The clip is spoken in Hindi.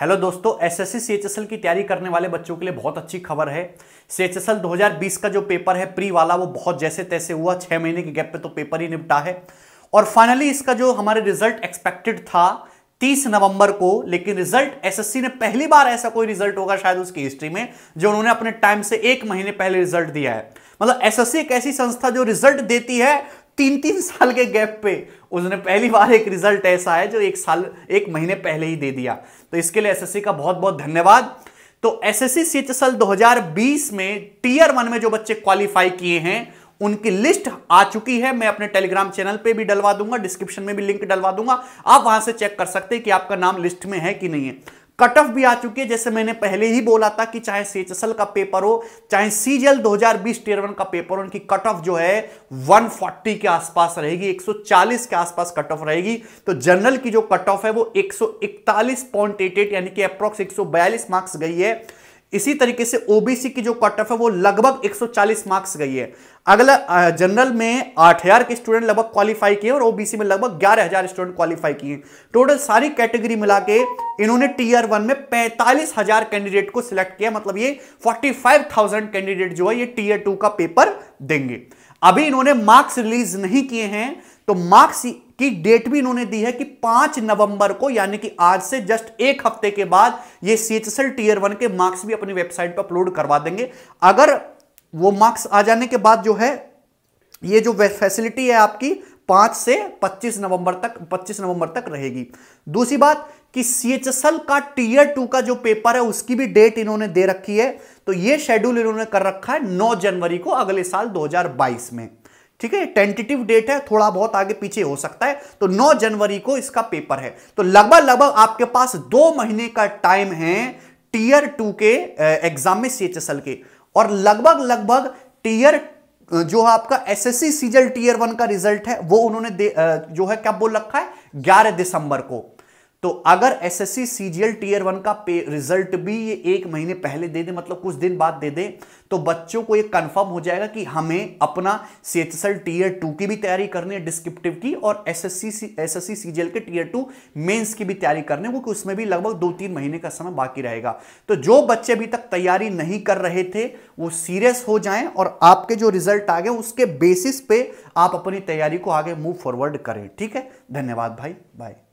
हेलो दोस्तों एसएससी सीएचएसएल की तैयारी करने वाले बच्चों के लिए बहुत अच्छी खबर है सीएचएसएल 2020 का जो पेपर है प्री वाला वो बहुत जैसे तैसे हुआ छः महीने के गैप पे तो पेपर ही निपटा है और फाइनली इसका जो हमारे रिजल्ट एक्सपेक्टेड था 30 नवंबर को लेकिन रिजल्ट एसएससी ने पहली बार ऐसा कोई रिजल्ट होगा शायद उसकी हिस्ट्री में जो उन्होंने अपने टाइम से एक महीने पहले रिजल्ट दिया है मतलब एसएससी एक ऐसी संस्था जो रिजल्ट देती है तीन तीन साल के गैप पे उसने पहली बार एक रिजल्ट ऐसा है जो एक साल एक महीने पहले ही दे दिया तो इसके लिए एसएससी का बहुत बहुत धन्यवाद तो एसएससी हजार बीस में टीयर वन में जो बच्चे क्वालिफाई किए हैं उनकी लिस्ट आ चुकी है मैं अपने टेलीग्राम चैनल पे भी डलवा दूंगा डिस्क्रिप्शन में भी लिंक डलवा दूंगा आप वहां से चेक कर सकते हैं कि आपका नाम लिस्ट में है कि नहीं है कट ऑफ भी आ चुकी है जैसे मैंने पहले ही बोला था कि चाहे सेचसल का पेपर हो चाहे सीजीएल बीस टीयर वन का पेपर हो उनकी कट ऑफ जो है 140 के आसपास रहेगी 140 के आसपास कट ऑफ रहेगी तो जनरल की जो कट ऑफ है वो 141.88 यानी कि अप्रोक्स 142 मार्क्स गई है इसी तरीके से ओबीसी की जो कट ऑफ है वो लगभग 140 मार्क्स गई है अगला जनरल में आठ हजार के स्टूडेंट लगभग क्वालिफाई किए और ओबीसी में लगभग 11000 स्टूडेंट क्वालिफाई किए टोटल सारी कैटेगरी मिला के इन्होंने टीयर वन में पैंतालीस हजार कैंडिडेट को सिलेक्ट किया मतलब ये फोर्टी फाइव थाउजेंड कैंडिडेट जो है ये टीयर टू का पेपर देंगे अभी इन्होंने मार्क्स रिलीज नहीं किए हैं तो मार्क्स की डेट भी इन्होंने दी है कि पांच नवंबर को यानी कि आज से जस्ट एक हफ्ते के बाद ये सीएचएसएल टीयर वन के मार्क्स भी अपनी वेबसाइट पर अपलोड करवा देंगे अगर वो मार्क्स आ जाने के बाद जो है ये जो फैसिलिटी है आपकी पांच से पच्चीस नवंबर तक पच्चीस नवंबर तक रहेगी दूसरी बात कि सी एच एस एल का टीयर टू का जो पेपर है उसकी भी डेट इन्होंने दे रखी है तो ये शेड्यूल इन्होंने कर रखा है 9 जनवरी को अगले साल 2022 में ठीक है टेंटेटिव डेट है थोड़ा बहुत आगे पीछे हो सकता है तो 9 जनवरी को इसका पेपर है तो लगभग लगभग आपके पास दो महीने का टाइम है टीयर टू के एग्जाम में सीएचएसएल के और लगभग लगभग टीयर जो आपका एसएससी सीजल टीयर वन का रिजल्ट है वो उन्होंने जो है क्या बोल रखा है ग्यारह दिसंबर को तो अगर S S C C G L tier one का रिजल्ट भी ये एक महीने पहले दे दे मतलब कुछ दिन बाद दे दे तो बच्चों को ये कंफर्म हो जाएगा कि हमें अपना C H S L tier two की भी तैयारी करनी है डिस्क्रिप्टिव की और S S C S S C C G L के टीयर टू मेन्स की भी तैयारी करनी है क्योंकि उसमें भी लगभग दो तीन महीने का समय बाकी रहेगा तो जो बच्चे अभी तक तैयारी नहीं कर रहे थे वो सीरियस हो जाए और आपके जो रिजल्ट आ गए उसके बेसिस पे आप अपनी तैयारी को आगे मूव फॉरवर्ड करें ठीक है धन्यवाद भाई बाय